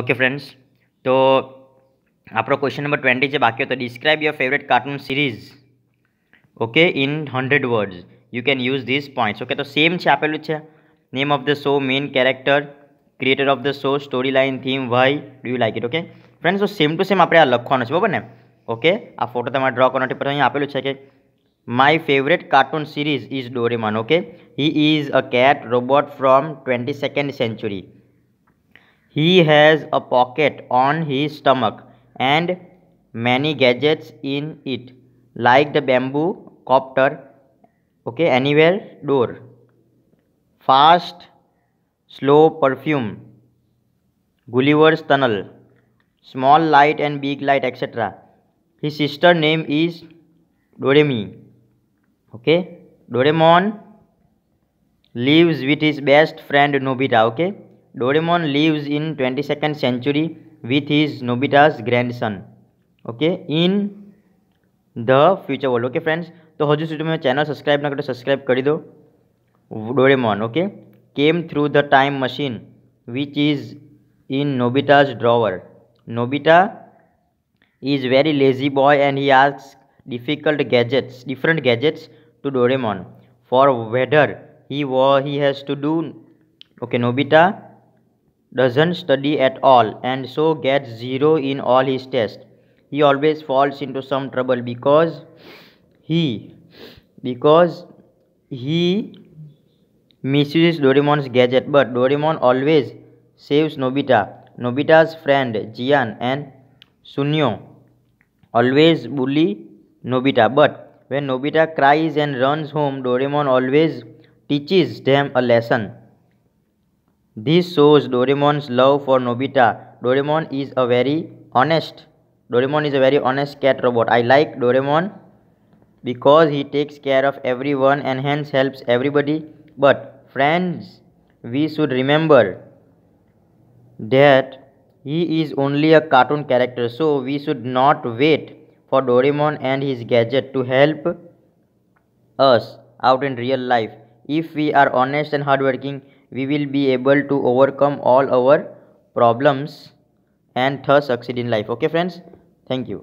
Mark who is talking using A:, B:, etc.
A: Okay friends तो आपरो question number 20 છે બાકી તો describe your favourite cartoon series okay in 100 words you can use this points okay તો same ચાપેલું છે name of the show main character creator of the show storyline theme why do you like it okay friends તો same to same આપણે લખવાનું છે બરાબર ને okay આ ફોટો તમારે ડ્રો કરવાનો TypeError અહીં આપેલું છે કે my favourite cartoon series is Doraemon okay he is a cat robot from 22nd century He has a pocket on his stomach and many gadgets in it like the bamboo copter okay anywhere door fast slow perfume Gulliver's tunnel small light and big light etc his sister name is Doremi okay Doremon lives with his best friend Nobita okay Doraemon in twenty second century with with his grandson okay in the future world okay friends तो हजू सुधी तुम्हें channel subscribe ना करो subscribe कर दो Doraemon okay came through the time machine which is in Nobita's drawer Nobita is very lazy boy and he ask difficult gadgets different gadgets to Doraemon for whether he what he has to do okay Nobita doesn't study at all and so gets zero in all his tests. He always falls into some trouble because he because he misuses Doraemon's gadget but Doraemon always saves Nobita. Nobita's friend Jian and Sunyo always bully Nobita but when Nobita cries and runs home Doraemon always teaches them a lesson. This shows Doraemon's love for Nobita. Doraemon is a very honest. Doraemon is a very honest cat robot. I like Doraemon because he takes care of everyone and hence helps everybody. But friends, we should remember that he is only a cartoon character. So we should not wait for Doraemon and his gadget to help us out in real life. If we are honest and hardworking, we will be able to overcome all our problems and thus succeed in life okay friends thank you